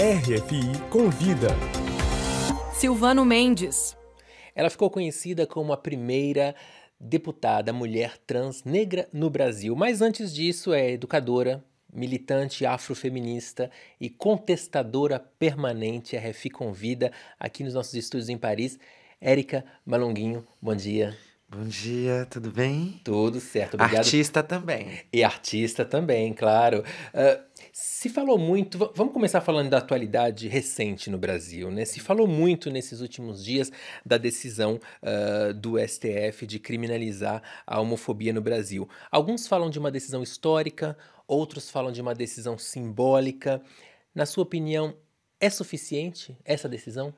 RFI convida. Silvano Mendes. Ela ficou conhecida como a primeira deputada mulher trans negra no Brasil, mas antes disso é educadora, militante afrofeminista e contestadora permanente. RFI convida aqui nos nossos estúdios em Paris. Érica Malonguinho, bom dia. Bom dia, tudo bem? Tudo certo, obrigado. Artista também. E artista também, claro. Uh, se falou muito, vamos começar falando da atualidade recente no Brasil, né? Se falou muito nesses últimos dias da decisão uh, do STF de criminalizar a homofobia no Brasil. Alguns falam de uma decisão histórica, outros falam de uma decisão simbólica. Na sua opinião, é suficiente essa decisão?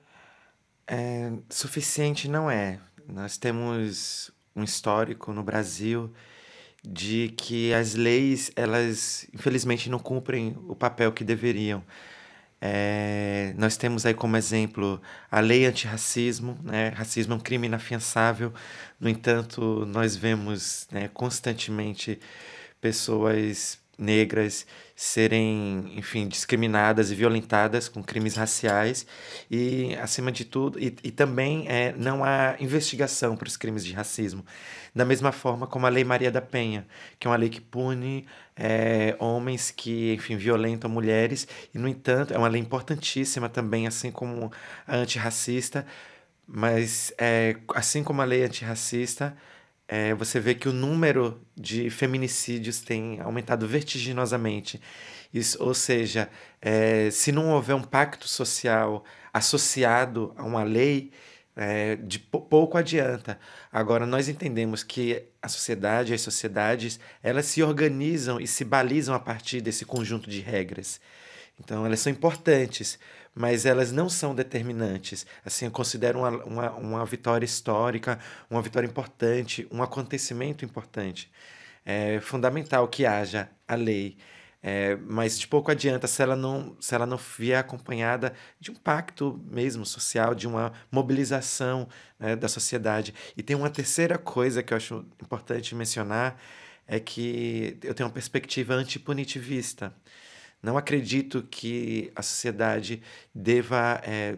É, suficiente não é nós temos um histórico no Brasil de que as leis, elas infelizmente não cumprem o papel que deveriam. É, nós temos aí como exemplo a lei antirracismo, né? Racismo é um crime inafiançável, no entanto, nós vemos né, constantemente pessoas negras serem, enfim, discriminadas e violentadas com crimes raciais e, acima de tudo, e, e também é, não há investigação para os crimes de racismo. Da mesma forma como a Lei Maria da Penha, que é uma lei que pune é, homens que, enfim, violentam mulheres e, no entanto, é uma lei importantíssima também, assim como a antirracista, mas, é, assim como a lei antirracista, é, você vê que o número de feminicídios tem aumentado vertiginosamente. Isso, ou seja, é, se não houver um pacto social associado a uma lei, é, de pouco adianta. Agora, nós entendemos que a sociedade, as sociedades, elas se organizam e se balizam a partir desse conjunto de regras. Então, elas são importantes mas elas não são determinantes. Assim, eu considero uma, uma, uma vitória histórica, uma vitória importante, um acontecimento importante. É fundamental que haja a lei, é, mas de pouco adianta se ela não se ela não vier acompanhada de um pacto mesmo social, de uma mobilização né, da sociedade. E tem uma terceira coisa que eu acho importante mencionar é que eu tenho uma perspectiva antipunitivista. punitivista não acredito que a sociedade deva, é,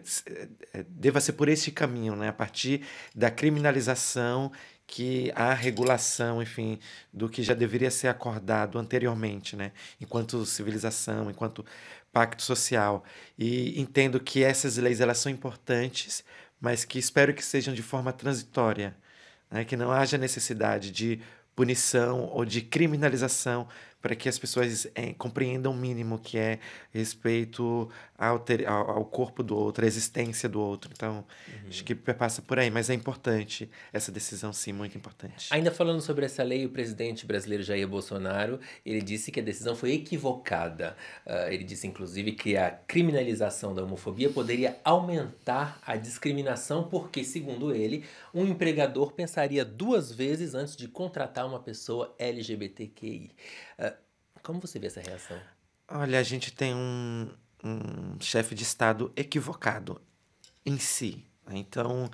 deva ser por esse caminho, né? a partir da criminalização que a regulação, enfim, do que já deveria ser acordado anteriormente, né? enquanto civilização, enquanto pacto social. E entendo que essas leis elas são importantes, mas que espero que sejam de forma transitória, né? que não haja necessidade de punição ou de criminalização para que as pessoas é, compreendam o mínimo que é respeito ao, ter, ao, ao, corpo do outro, à existência do outro. Então, uhum. acho que passa por aí, mas é importante essa decisão, sim, muito importante. Ainda falando sobre essa lei, o presidente brasileiro Jair Bolsonaro, ele disse que a decisão foi equivocada. Uh, ele disse, inclusive, que a criminalização da homofobia poderia aumentar a discriminação, porque, segundo ele, um empregador pensaria duas vezes antes de contratar uma pessoa LGBTQI. Uh, ah, como você vê essa reação? Olha, a gente tem um, um chefe de Estado equivocado em si. Né? Então,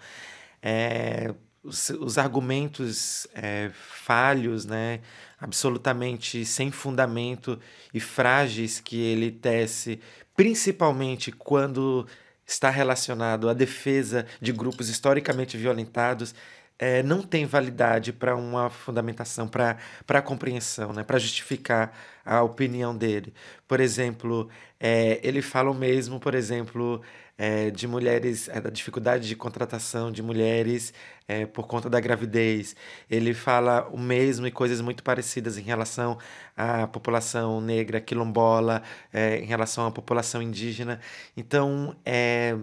é, os, os, argumentos é, falhos, né, absolutamente sem fundamento e frágeis que ele tece, principalmente quando está relacionado à defesa de grupos historicamente violentados, é, não tem validade para uma fundamentação, para compreensão, né? para justificar a opinião dele. Por exemplo, é, ele fala o mesmo, por exemplo, é, de mulheres, é, da dificuldade de contratação de mulheres é, por conta da gravidez. Ele fala o mesmo e coisas muito parecidas em relação à população negra, quilombola, em relação à população indígena. Então, é,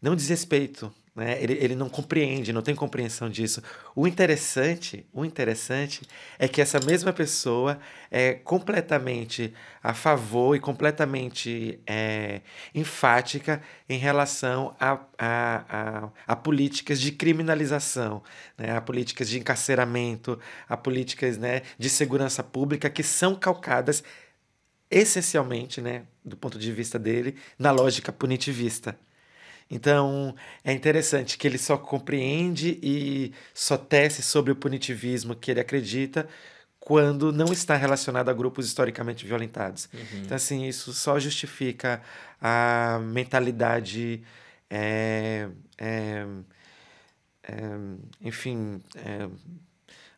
não desrespeito né? Ele, ele não compreende, não tem compreensão disso. O interessante, o interessante é que essa mesma pessoa é completamente a favor e completamente é, enfática em relação a, a, a, a políticas de criminalização, né? a políticas de encarceramento, a políticas né, de segurança pública que são calcadas essencialmente, né, do ponto de vista dele, na lógica punitivista. Então, é interessante que ele só compreende e só tece sobre o punitivismo que ele acredita quando não está relacionado a grupos historicamente violentados. Uhum. Então, assim, isso só justifica a mentalidade. É, é, é, enfim, eh,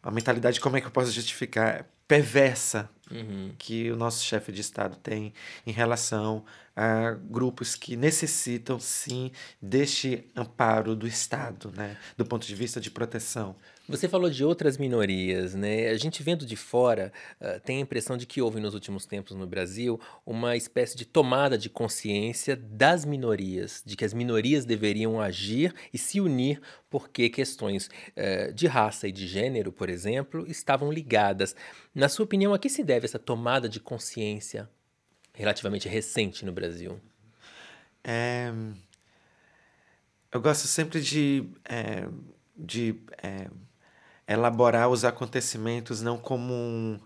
a mentalidade, como é que eu posso justificar? Perversa uhum. que o nosso chefe de Estado tem em relação a grupos que necessitam, sim, deste amparo do Estado, né? do ponto de vista de proteção. Você falou de outras minorias, né? A gente vendo de fora uh, tem a impressão de que houve nos últimos tempos no Brasil uma espécie de tomada de consciência das minorias, de que as minorias deveriam agir e se unir porque questões uh, de raça e de gênero, por exemplo, estavam ligadas. Na sua opinião, a que se deve? essa tomada de consciência relativamente recente no Brasil? É, eu gosto sempre de, é, de é, elaborar os acontecimentos não como um,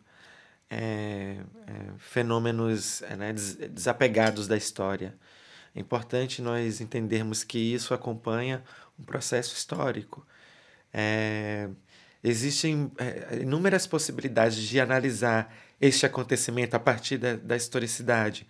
é, é, fenômenos é, né, desapegados da história. É importante nós entendermos que isso acompanha um processo histórico existem é, inúmeras possibilidades de analisar este acontecimento a partir da, da historicidade.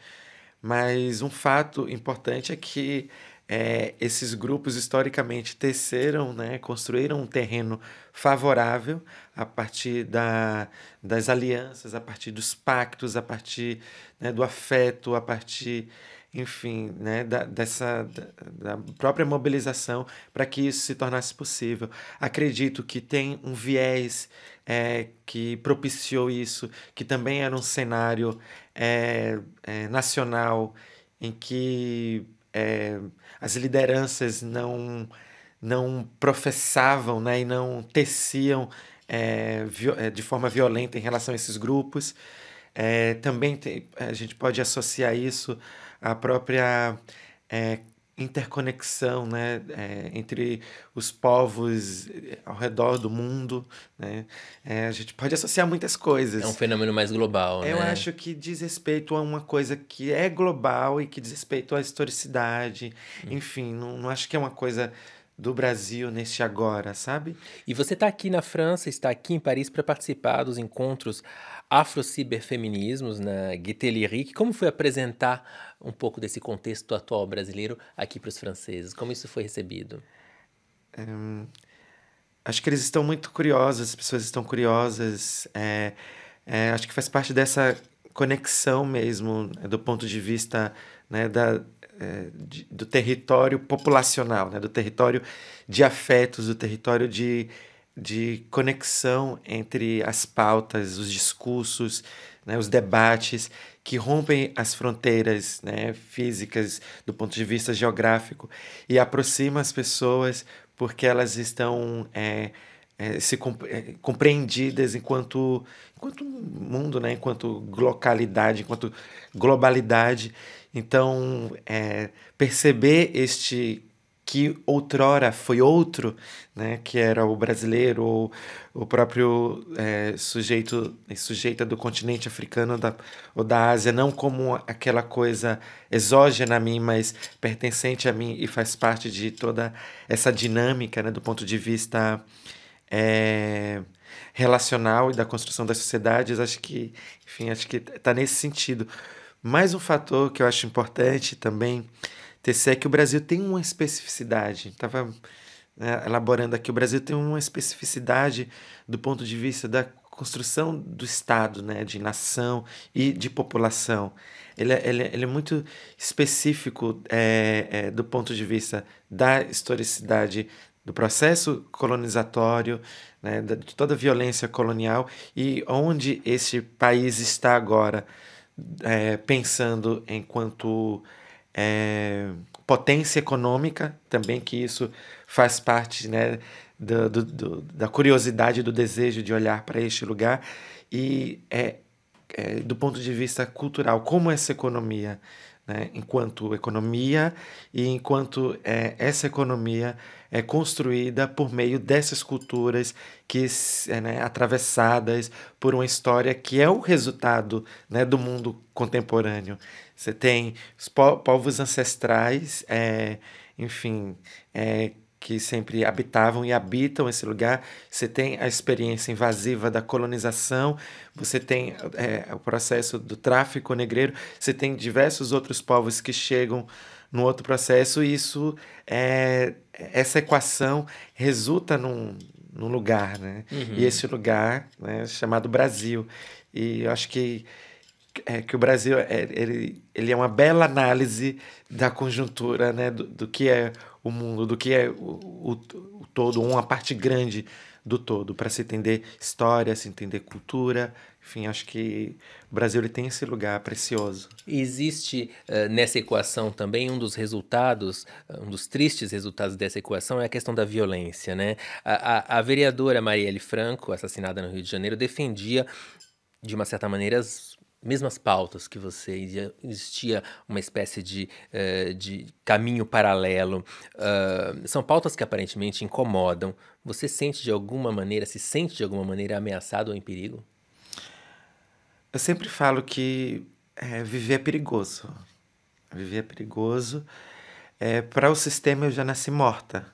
Mas um fato importante é que é, esses grupos historicamente teceram, né, construíram um terreno favorável a partir da, das alianças, a partir dos pactos, a partir né, do afeto, a partir enfim, né, da, dessa da, da própria mobilização para que isso se tornasse possível. Acredito que tem um viés é, que propiciou isso, que também era um cenário é, é, nacional em que é, as lideranças não, não professavam né, e não teciam é, é, de forma violenta em relação a esses grupos. também tem, a gente pode associar isso a própria é, interconexão né, é, entre os povos eh, ao redor do mundo. Né? É, a gente pode associar muitas coisas. É um fenômeno mais global. Eu né? acho que diz respeito a uma coisa que é global e que diz respeito à historicidade. Hum. Enfim, não, não acho que é uma coisa do Brasil neste agora, sabe? E você está aqui na França, está aqui em Paris para participar dos encontros afro-ciberfeminismos na né, Guité Como foi apresentar um pouco desse contexto atual brasileiro aqui para os franceses? Como isso foi recebido? Eh, acho que eles estão muito curiosos, as pessoas estão curiosas. É, é, acho que faz parte dessa conexão mesmo, né, do ponto de vista né, da, é, de, do território populacional, né, do território de afetos, do território de de conexão entre as pautas, os discursos, né, os debates que rompem as fronteiras né, físicas do ponto de vista geográfico e aproxima as pessoas porque elas estão é, é, se é, compreendidas enquanto enquanto mundo, né, enquanto localidade, enquanto globalidade. Então, é, perceber este que outrora foi outro, né, que era o brasileiro ou o próprio é, sujeito sujeita do continente africano da, ou da Ásia, não como aquela coisa exógena a mim, mas pertencente a mim e faz parte de toda essa dinâmica né, do ponto de vista é, relacional e da construção das sociedades. Acho que, enfim, acho que está nesse sentido. Mais um fator que eu acho importante também é que o Brasil tem uma especificidade. Estava né, elaborando aqui, o Brasil tem uma especificidade do ponto de vista da construção do Estado, né, de nação e de população. Ele, é, ele, é, ele é muito específico é, é, do ponto de vista da historicidade do processo colonizatório, né, de toda a violência colonial e onde esse país está agora é, pensando enquanto é, potência econômica, também que isso faz parte né, do, do, do, da curiosidade, do desejo de olhar para este lugar. E é, é, do ponto de vista cultural, como essa economia né, enquanto economia e enquanto é, essa economia é construída por meio dessas culturas que é, né, atravessadas por uma história que é o resultado né, do mundo contemporâneo. Você tem os po povos ancestrais, é, enfim, é, que sempre habitavam e habitam esse lugar. Você tem a experiência invasiva da colonização, você tem é, o processo do tráfico negreiro, você tem diversos outros povos que chegam no outro processo, e isso é, essa equação resulta num, num lugar, né? Uhum. E esse lugar né, é chamado Brasil. E eu acho que é que o Brasil é, ele, ele é uma bela análise da conjuntura, né, do, do que é o mundo, do que é o, o, o todo, uma parte grande do todo, para se entender história, se entender cultura. Enfim, acho que o Brasil ele tem esse lugar precioso. Existe uh, nessa equação também um dos resultados, eh, um dos tristes resultados dessa equação é a questão da violência. Né? A, a, a vereadora Marielle Franco, assassinada no Rio de Janeiro, defendia, de uma certa maneira, as mesmas pautas que você, existia uma espécie de, uh, de caminho paralelo. Uh, são pautas que aparentemente incomodam. Você sente de alguma maneira, se sente de alguma maneira ameaçado ou em perigo? Eu sempre falo que é, viver é perigoso. Viver é perigoso. É, Para o sistema eu já nasci morta.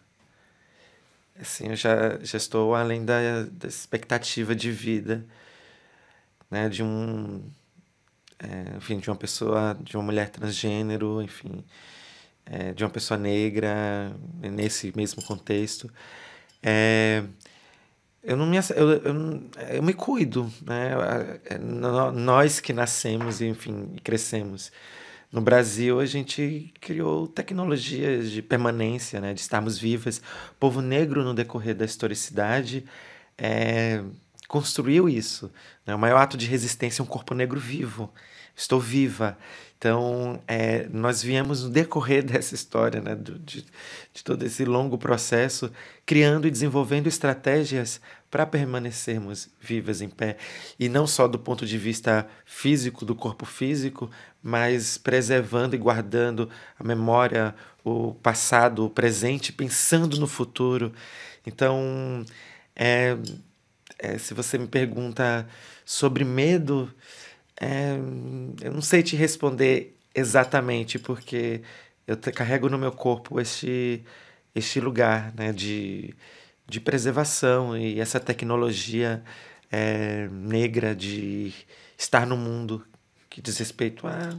Assim, eu já, já estou além da, da expectativa de vida, né? De um é, enfim, de uma pessoa, de uma mulher transgênero, enfim, é, de uma pessoa negra, nesse mesmo contexto. É, eu não me eu, eu, eu me cuido né é, nós que nascemos enfim crescemos no Brasil a gente criou tecnologias de permanência né de estarmos vivas o povo negro no decorrer da historicidade é, construiu isso. Né? O maior ato de resistência é um corpo negro vivo. Estou viva. Então, é, nós viemos no decorrer dessa história, né, de, de, de todo esse longo processo, criando e desenvolvendo estratégias para permanecermos vivas em pé. E não só do ponto de vista físico, do corpo físico, mas preservando e guardando a memória, o passado, o presente, pensando no futuro. Então, é, é, se você me pergunta sobre medo, é, eu não sei te responder exatamente, porque eu carrego no meu corpo este, este lugar né, de, de preservação e essa tecnologia é, negra de estar no mundo que diz respeito a,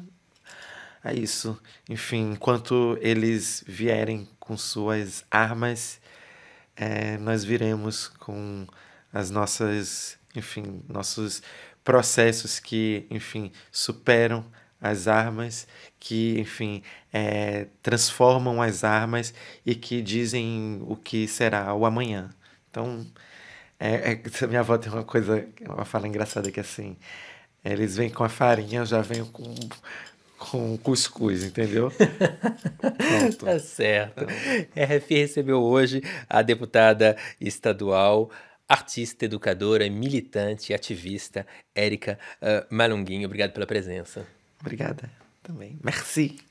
a isso. Enfim, enquanto eles vierem com suas armas, é, nós viremos com as nossas, enfim, nossos processos que, enfim, superam as armas, que, enfim, é, transformam as armas e que dizem o que será o amanhã. Então, é, é, minha avó tem uma coisa, uma fala engraçada que é assim, eles vêm com a farinha, eu já venho com com cuscuz, entendeu? tá certo. Então... RF recebeu hoje a deputada estadual artista, educadora, militante, ativista, Érica uh, Malunguinho. Obrigado pela presença. Obrigada também. Merci.